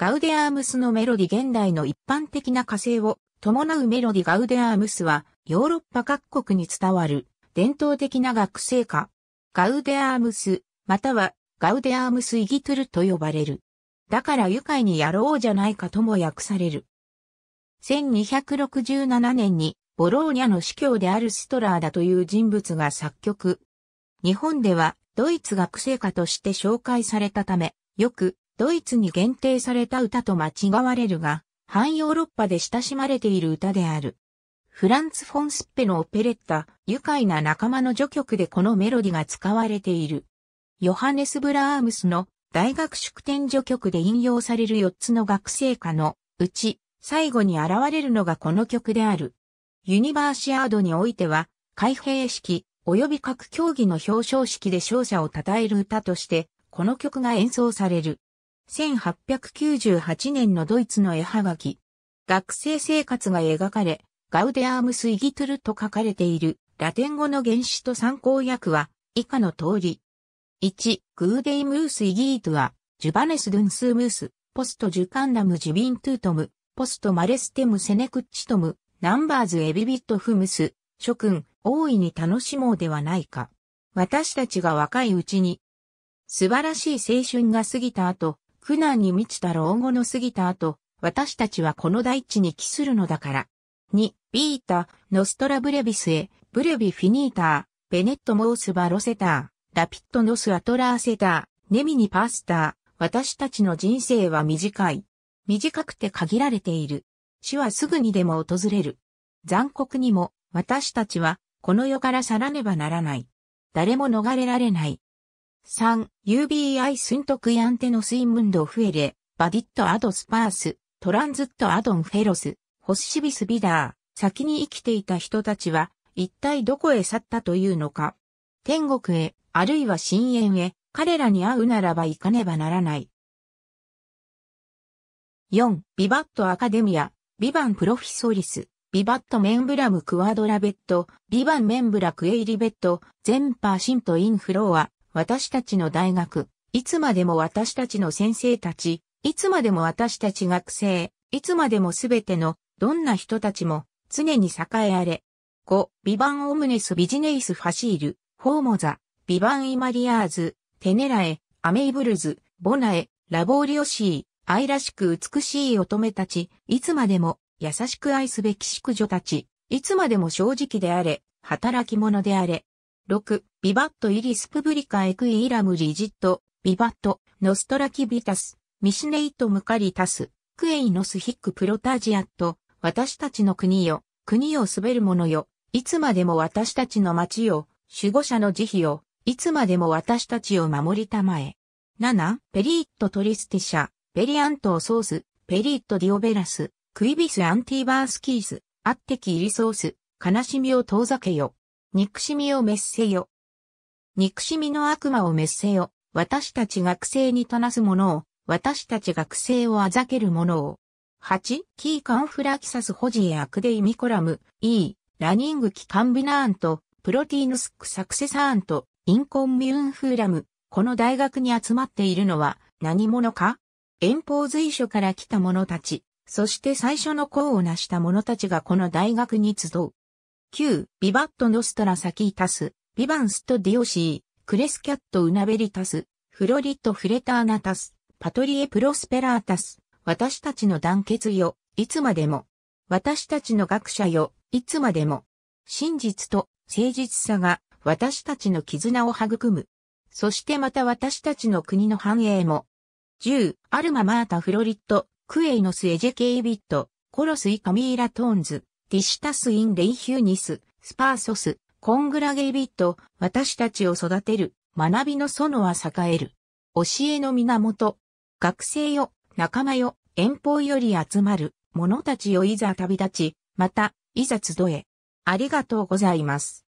ガウデアームスのメロディ現代の一般的な火星を伴うメロディガウデアームスはヨーロッパ各国に伝わる伝統的な学生歌。ガウデアームス、またはガウデアームスイギトゥルと呼ばれる。だから愉快にやろうじゃないかとも訳される。1267年にボローニャの司教であるストラーだという人物が作曲。日本ではドイツ学生歌として紹介されたため、よくドイツに限定された歌と間違われるが、汎ヨーロッパで親しまれている歌である。フランツ・フォン・スッペのオペレッタ、愉快な仲間の序曲でこのメロディが使われている。ヨハネス・ブラームスの大学祝典序曲で引用される4つの学生歌のうち、最後に現れるのがこの曲である。ユニバーシアードにおいては、開閉式、及び各競技の表彰式で勝者を称える歌として、この曲が演奏される。1898年のドイツの絵はがき。学生生活が描かれ、ガウデアームスイギトゥルと書かれているラテン語の原始と参考訳は以下の通り。1、グーデイムースイギートは、ジュバネスドゥンスームース、ポストジュカンダムジュビントゥートム、ポストマレステムセネクッチトム、ナンバーズエビビットフムス、諸君、大いに楽しもうではないか。私たちが若いうちに、素晴らしい青春が過ぎた後、苦難に満ちた老後の過ぎた後、私たちはこの大地に帰するのだから。2、ビータ、ノストラブレビスへ、ブレビフィニーター、ベネットモースバロセター、ラピットノスアトラーセター、ネミニパースター、私たちの人生は短い。短くて限られている。死はすぐにでも訪れる。残酷にも、私たちは、この世から去らねばならない。誰も逃れられない。3、UBI スントクヤンテノスイムンドフエレ、バディットアドスパース、トランズットアドンフェロス、ホスシビスビダー、先に生きていた人たちは、一体どこへ去ったというのか。天国へ、あるいは深淵へ、彼らに会うならば行かねばならない。4、ビバットアカデミア、ビバンプロフィソリス、ビバットメンブラムクワドラベット、ビバンメンブラクエイリベット、ゼンパーシントインフロア、私たちの大学、いつまでも私たちの先生たち、いつまでも私たち学生、いつまでもすべての、どんな人たちも、常に栄えあれ。5、ビバンオムネスビジネイスファシール、フォーモザ、ビバンイマリアーズ、テネラエ、アメイブルズ、ボナエ、ラボーリオシー、愛らしく美しい乙女たち、いつまでも優しく愛すべき淑女たち、いつまでも正直であれ、働き者であれ。6、ビバットイリスプブリカエクイイラムリジット、ビバット、ノストラキビタス、ミシネイトムカリタス、クエイノスヒックプロタジアット、私たちの国よ、国を滑る者よ、いつまでも私たちの町よ、守護者の慈悲よ、いつまでも私たちを守りたまえ。7、ペリットトリスティシャ、ペリアントソース、ペリットディオベラス、クイビスアンティバースキース、アッテキイリソース、悲しみを遠ざけよ。憎しみを滅せよ。憎しみの悪魔を滅せよ。私たち学生にとなすものを、私たち学生をあざけるものを。8、キーカンフラキサスホジエアクデイミコラム、E、ラニングキカンビナーンと、プロティーヌスクサクセサーンと、インコンミューンフーラム、この大学に集まっているのは、何者か遠方随所から来た者たち、そして最初の功を成した者たちがこの大学に集う。9、ビバットノストラサキータス、ビバンストディオシー、クレスキャットウナベリタス、フロリットフレターナタス、パトリエプロスペラータス、私たちの団結よ、いつまでも。私たちの学者よ、いつまでも。真実と誠実さが私たちの絆を育む。そしてまた私たちの国の繁栄も。10、アルママータフロリット、クエイノスエジェケイビット、コロスイカミーラトーンズ。ディシタス・イン・レイヒューニス、スパーソス、コングラゲイビット、私たちを育てる、学びの園は栄える。教えの源、学生よ、仲間よ、遠方より集まる、者たちよいざ旅立ち、また、いざ集え。ありがとうございます。